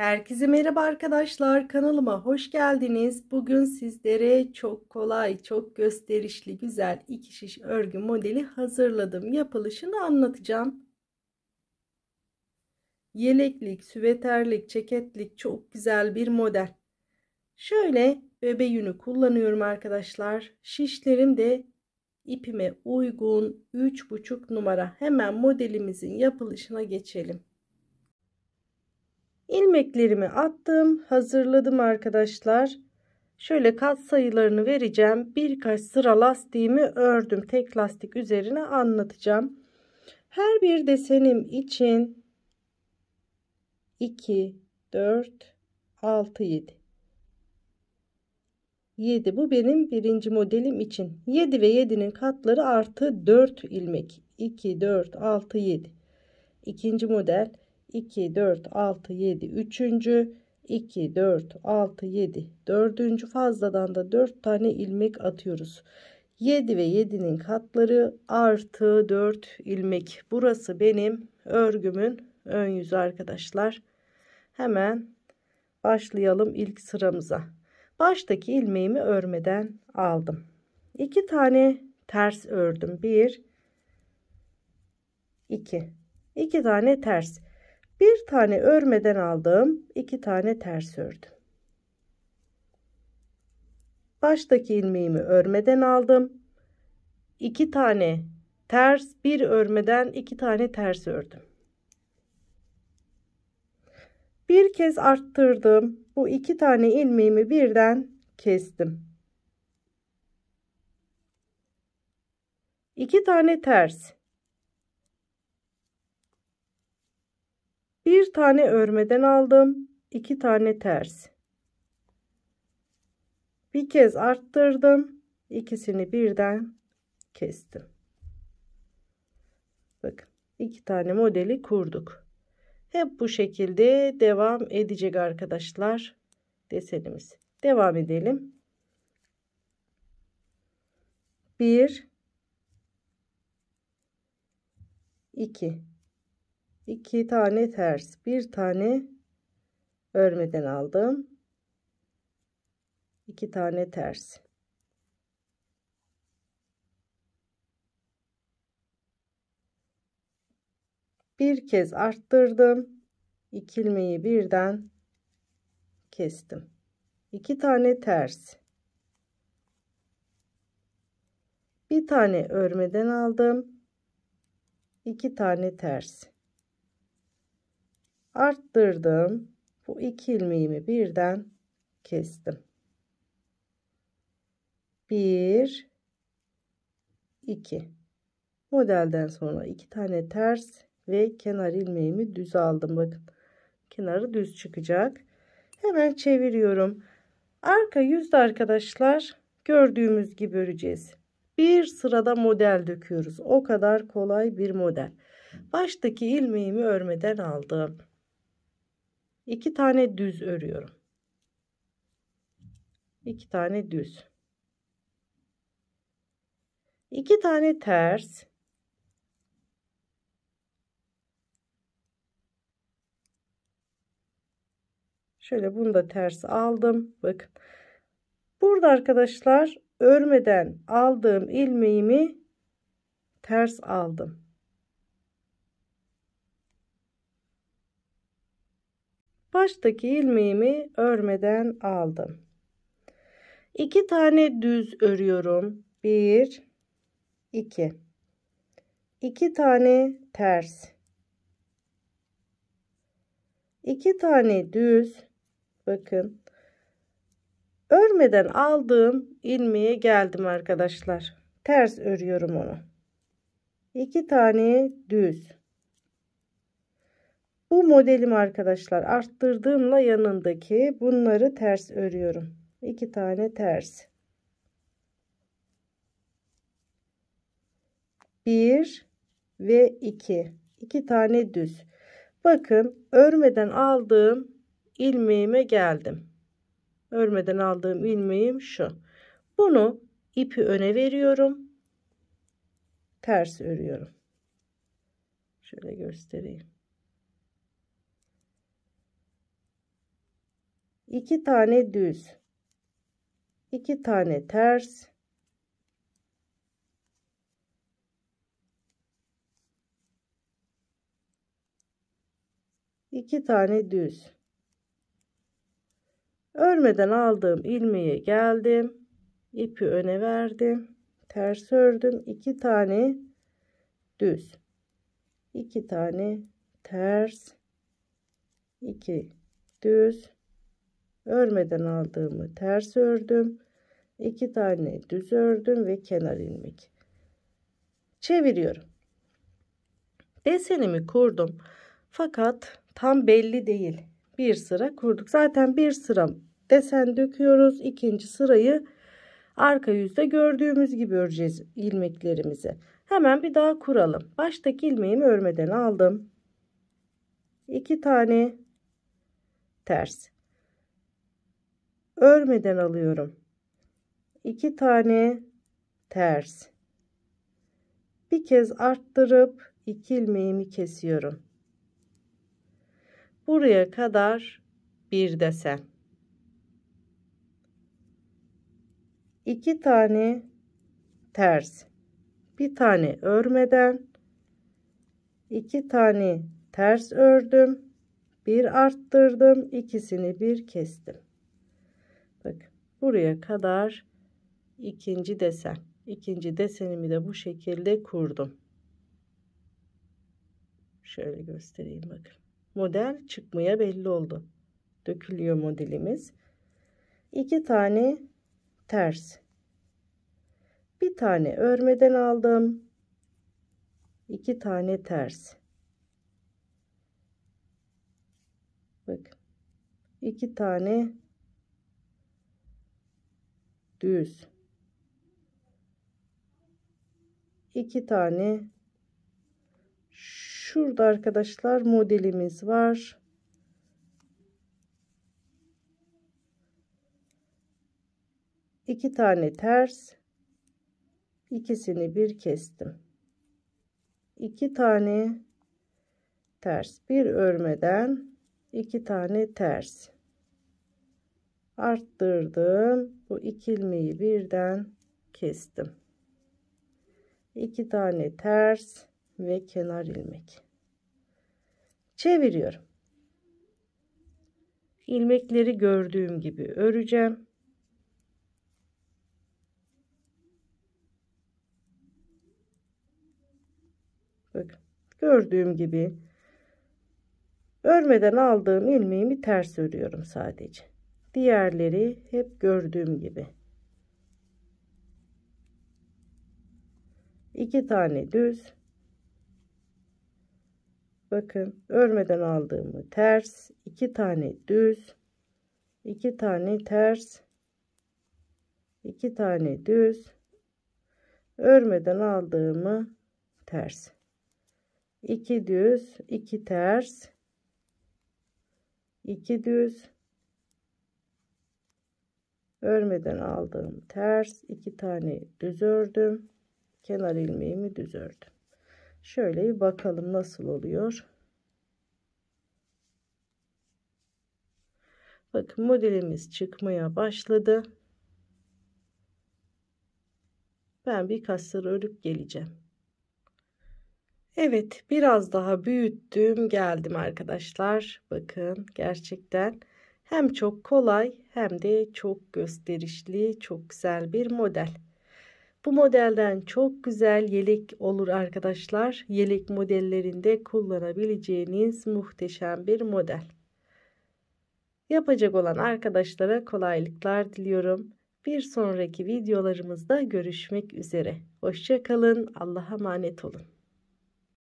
Herkese merhaba arkadaşlar kanalıma hoş geldiniz. Bugün sizlere çok kolay, çok gösterişli, güzel iki şiş örgü modeli hazırladım. Yapılışını anlatacağım. Yeleklik, süveterlik, ceketlik çok güzel bir model. Şöyle bebe yünü kullanıyorum arkadaşlar. Şişlerim de ipime uygun 3,5 numara. Hemen modelimizin yapılışına geçelim ilmeklerimi attım hazırladım arkadaşlar şöyle kat sayılarını vereceğim birkaç sıra lastiğimi ördüm tek lastik üzerine anlatacağım her bir desenim için 2 4 6 7 7 bu benim birinci modelim için 7 ve 7'nin katları artı 4 ilmek 2 4 6 7 İkinci model 2 4 6 7 üçüncü 2 4 6 7 dördüncü fazladan da 4 tane ilmek atıyoruz 7 ve 7'nin katları artı 4 ilmek burası benim örgümün ön yüzü arkadaşlar hemen başlayalım ilk sıramıza baştaki ilmeğimi örmeden aldım iki tane ters ördüm 1 2 2 tane ters bir tane örmeden aldım iki tane ters ördüm baştaki ilmeğimi örmeden aldım iki tane ters bir örmeden iki tane ters ördüm bir kez arttırdım bu iki tane ilmeğimi birden kestim iki tane ters Bir tane örmeden aldım. iki tane ters. Bir kez arttırdım. ikisini birden kestim. Bakın iki tane modeli kurduk. Hep bu şekilde devam edecek arkadaşlar desenimiz. Devam edelim. 1 2 2 tane ters bir tane örmeden aldım 2 tane ters bir kez arttırdım ikilmeyi birden kestim 2 tane ters bir tane örmeden aldım iki tane ters arttırdım. Bu iki ilmeğimi birden kestim. 1 2 Modelden sonra iki tane ters ve kenar ilmeğimi düz aldım. Bakın kenarı düz çıkacak. Hemen çeviriyorum. Arka yüzde arkadaşlar gördüğümüz gibi öreceğiz. Bir sırada model döküyoruz. O kadar kolay bir model. Baştaki ilmeğimi örmeden aldım iki tane düz örüyorum. iki tane düz. iki tane ters. Şöyle bunu da ters aldım. Bakın. Burada arkadaşlar örmeden aldığım ilmeğimi ters aldım. baştaki ilmeğimi örmeden aldım. 2 tane düz örüyorum. 1 2 2 tane ters. 2 tane düz. Bakın. Örmeden aldığım ilmeğe geldim arkadaşlar. Ters örüyorum onu. 2 tane düz. Bu modelim arkadaşlar arttırdığımla yanındaki bunları ters örüyorum. İki tane ters. Bir ve iki. İki tane düz. Bakın örmeden aldığım ilmeğime geldim. Örmeden aldığım ilmeğim şu. Bunu ipi öne veriyorum. Ters örüyorum. Şöyle göstereyim. 2 tane düz 2 tane ters iki tane düz örmeden aldığım ilmeğe geldim ipi öne verdim ters ördüm iki tane düz iki tane ters iki düz örmeden aldığımı ters ördüm. 2 tane düz ördüm ve kenar ilmek. Çeviriyorum. Desenimi kurdum. Fakat tam belli değil. Bir sıra kurduk. Zaten bir sıra desen döküyoruz. İkinci sırayı arka yüzde gördüğümüz gibi öreceğiz ilmeklerimizi. Hemen bir daha kuralım. Baştaki ilmeğimi örmeden aldım. 2 tane ters örmeden alıyorum. 2 tane ters. Bir kez arttırıp iki ilmeğimi kesiyorum. Buraya kadar bir desen. 2 tane ters. Bir tane örmeden 2 tane ters ördüm. Bir arttırdım, ikisini bir kestim. Bak buraya kadar ikinci desen. İkinci desenimi de bu şekilde kurdum. Şöyle göstereyim bakın. Model çıkmaya belli oldu. Dökülüyor modelimiz. İki tane ters. Bir tane örmeden aldım. İki tane ters. Bak, iki tane düz iki tane şurada arkadaşlar modelimiz var iki tane ters ikisini bir kestim iki tane ters bir örmeden iki tane ters arttırdım. Bu iki ilmeği birden kestim. İki tane ters ve kenar ilmek. Çeviriyorum. Ilmekleri gördüğüm gibi öreceğim. Bak, gördüğüm gibi örmeden aldığım ilmeğimi ters örüyorum sadece. Diğerleri hep gördüğüm gibi. iki tane düz. Bakın örmeden aldığımı ters, iki tane düz, iki tane ters, iki tane düz. Örmeden aldığımı ters. 2 düz, 2 ters, 2 düz, örmeden aldığım ters iki tane düz ördüm kenar ilmeğimi düz ördüm şöyle bir bakalım nasıl oluyor bakın modelimiz çıkmaya başladı ben birkaç sıra örüp geleceğim Evet biraz daha büyüttüm geldim arkadaşlar bakın gerçekten hem çok kolay hem de çok gösterişli, çok güzel bir model. Bu modelden çok güzel yelek olur arkadaşlar. Yelek modellerinde kullanabileceğiniz muhteşem bir model. Yapacak olan arkadaşlara kolaylıklar diliyorum. Bir sonraki videolarımızda görüşmek üzere. Hoşçakalın. Allah'a emanet olun.